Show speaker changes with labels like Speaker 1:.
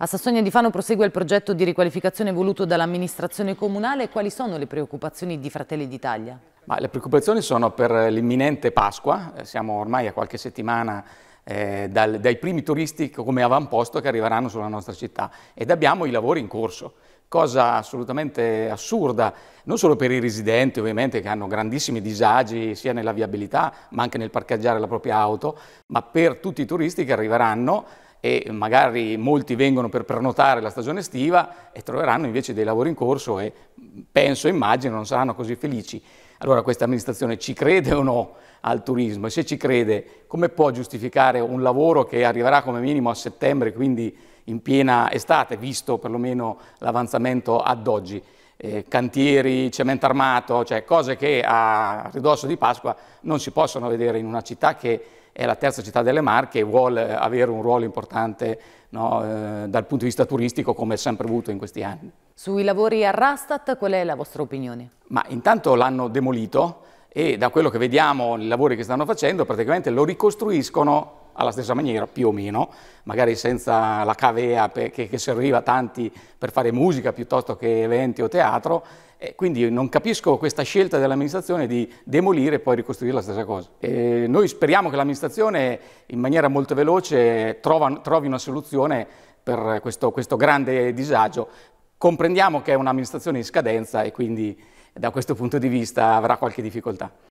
Speaker 1: A Sassonia di Fano prosegue il progetto di riqualificazione voluto dall'amministrazione comunale. Quali sono le preoccupazioni di Fratelli d'Italia?
Speaker 2: le preoccupazioni sono per l'imminente Pasqua, eh, siamo ormai a qualche settimana eh, dal, dai primi turisti come avamposto che arriveranno sulla nostra città ed abbiamo i lavori in corso cosa assolutamente assurda, non solo per i residenti ovviamente che hanno grandissimi disagi sia nella viabilità ma anche nel parcheggiare la propria auto, ma per tutti i turisti che arriveranno e magari molti vengono per prenotare la stagione estiva e troveranno invece dei lavori in corso e penso, immagino, non saranno così felici. Allora questa amministrazione ci crede o no al turismo? E se ci crede, come può giustificare un lavoro che arriverà come minimo a settembre, quindi in piena estate, visto perlomeno l'avanzamento ad oggi? eh, cantieri, cemento armato, cioè cose che a ridosso di Pasqua non si possono vedere in una città che è la terza città delle Marche e vuole avere un ruolo importante no, eh, dal punto di vista turistico come è sempre avuto in questi anni.
Speaker 1: Sui lavori a Rastat qual è la vostra opinione?
Speaker 2: Ma intanto l'hanno demolito e da quello che vediamo i lavori che stanno facendo praticamente lo ricostruiscono alla stessa maniera, più o meno, magari senza la cavea che, che serviva a tanti per fare musica piuttosto che eventi o teatro, e quindi non capisco questa scelta dell'amministrazione di demolire e poi ricostruire la stessa cosa. E noi speriamo che l'amministrazione in maniera molto veloce trova, trovi una soluzione per questo, questo grande disagio. Comprendiamo che è un'amministrazione in scadenza e quindi da questo punto di vista avrà qualche difficoltà.